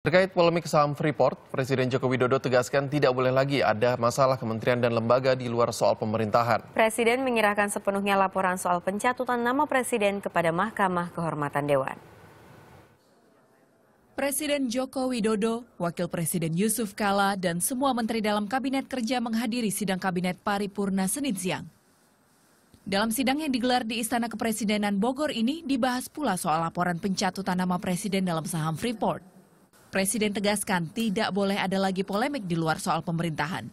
Terkait polemik saham Freeport, Presiden Joko Widodo tegaskan tidak boleh lagi ada masalah kementerian dan lembaga di luar soal pemerintahan. Presiden menyerahkan sepenuhnya laporan soal pencatutan nama Presiden kepada Mahkamah Kehormatan Dewan. Presiden Joko Widodo, Wakil Presiden Yusuf Kala, dan semua menteri dalam Kabinet Kerja menghadiri sidang Kabinet Paripurna Senin siang. Dalam sidang yang digelar di Istana Kepresidenan Bogor ini dibahas pula soal laporan pencatutan nama Presiden dalam saham Freeport. Presiden tegaskan tidak boleh ada lagi polemik di luar soal pemerintahan.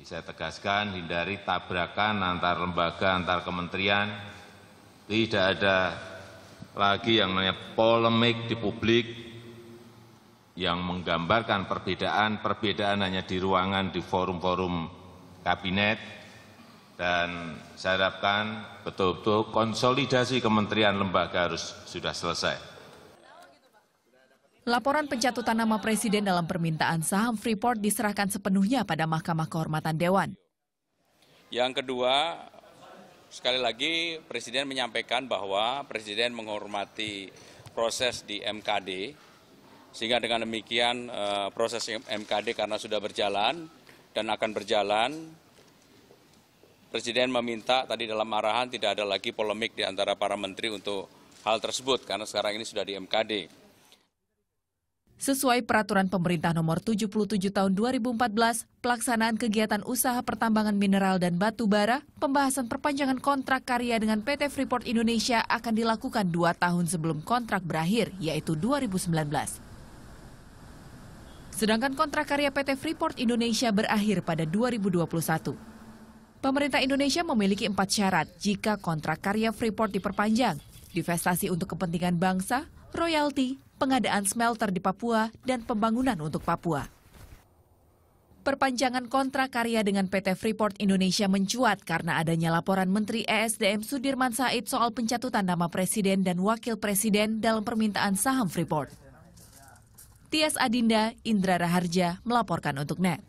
Saya tegaskan hindari tabrakan antar lembaga, antar kementerian. Tidak ada lagi yang namanya polemik di publik yang menggambarkan perbedaan-perbedaan hanya di ruangan, di forum-forum kabinet. Dan saya harapkan betul-betul konsolidasi kementerian lembaga harus sudah selesai. Laporan pencatutan nama Presiden dalam permintaan saham Freeport diserahkan sepenuhnya pada Mahkamah Kehormatan Dewan. Yang kedua, sekali lagi Presiden menyampaikan bahwa Presiden menghormati proses di MKD, sehingga dengan demikian eh, proses MKD karena sudah berjalan dan akan berjalan, Presiden meminta tadi dalam arahan tidak ada lagi polemik di antara para menteri untuk hal tersebut karena sekarang ini sudah di MKD. Sesuai peraturan pemerintah nomor 77 tahun 2014, pelaksanaan kegiatan usaha pertambangan mineral dan batu bara, pembahasan perpanjangan kontrak karya dengan PT Freeport Indonesia akan dilakukan dua tahun sebelum kontrak berakhir, yaitu 2019. Sedangkan kontrak karya PT Freeport Indonesia berakhir pada 2021. Pemerintah Indonesia memiliki empat syarat jika kontrak karya Freeport diperpanjang, divestasi untuk kepentingan bangsa, royalti, pengadaan smelter di Papua, dan pembangunan untuk Papua. Perpanjangan kontrak karya dengan PT Freeport Indonesia mencuat karena adanya laporan Menteri ESDM Sudirman Said soal pencatutan nama Presiden dan Wakil Presiden dalam permintaan saham Freeport. Tias Adinda, Indra Raharja melaporkan untuk NET.